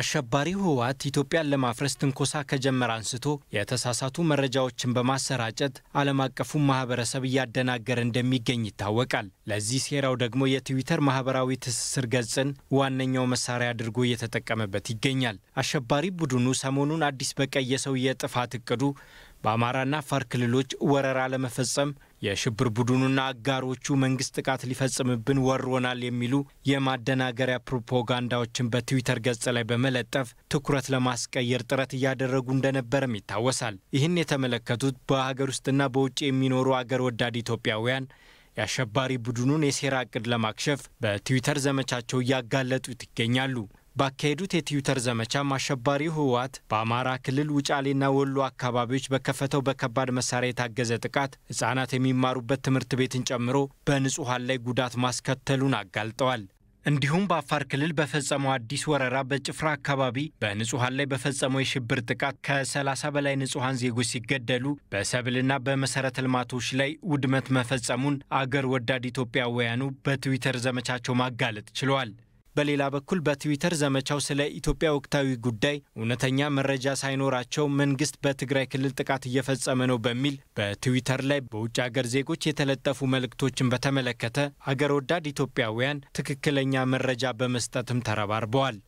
አሸባሪው ህወሓት ኢትዮጵያን ለማፍረስ ትንኮሳ ከጀመረ አንስቶ የተሳሳቱ መረጃዎችን በማሰራጨት ዓለም አቀፉን ማህበረሰብ እያደናገረ እንደሚገኝ ይታወቃል። ለዚህ ሴራው ደግሞ የትዊተር ማህበራዊ ትስስር ገጽን ዋነኛው መሳሪያ አድርጎ እየተጠቀመበት ይገኛል። አሸባሪ ቡድኑ ሰሞኑን አዲስ በቀየሰው የጥፋት እቅዱ በአማራና አፋር ክልሎች ወረራ ለመፈጸም የሽብር ቡድኑና አጋሮቹ መንግስት ጥቃት ሊፈጽምብን ወሮናል የሚሉ የማደናገሪያ ፕሮፓጋንዳዎችን በትዊተር ገጽ ላይ በመለጠፍ ትኩረት ለማስቀየር ጥረት እያደረጉ እንደነበረም ይታወሳል። ይህን የተመለከቱት በሀገር ውስጥና በውጭ የሚኖሩ አገር ወዳድ ኢትዮጵያውያን የአሸባሪ ቡድኑን የሴራ እቅድ ለማክሸፍ በትዊተር ዘመቻቸው እያጋለጡት ይገኛሉ። ባካሄዱት የትዊተር ዘመቻም አሸባሪው ህወሓት በአማራ ክልል ውጫሌና ወሎ አካባቢዎች በከፈተው በከባድ መሳሪያ የታገዘ ጥቃት ህጻናት የሚማሩበት ትምህርት ቤትን ጨምሮ በንጹሐን ላይ ጉዳት ማስከተሉን አጋልጠዋል። እንዲሁም በአፋር ክልል በፈጸመው አዲስ ወረራ በጭፍራ አካባቢ በንጹሐን ላይ በፈጸመው የሽብር ጥቃት ከ30 በላይ ንጹሐን ዜጎች ሲገደሉ በሰብልና በመሰረተ ልማቶች ላይ ውድመት መፈጸሙን አገር ወዳድ ኢትዮጵያውያኑ በትዊተር ዘመቻቸው ማጋለጥ ችለዋል። በሌላ በኩል በትዊተር ዘመቻው ስለ ኢትዮጵያ ወቅታዊ ጉዳይ እውነተኛ መረጃ ሳይኖራቸው መንግስት በትግራይ ክልል ጥቃት እየፈጸመ ነው በሚል በትዊተር ላይ በውጭ ሀገር ዜጎች የተለጠፉ መልእክቶችን በተመለከተ አገር ወዳድ ኢትዮጵያውያን ትክክለኛ መረጃ በመስጠትም ተረባርበዋል።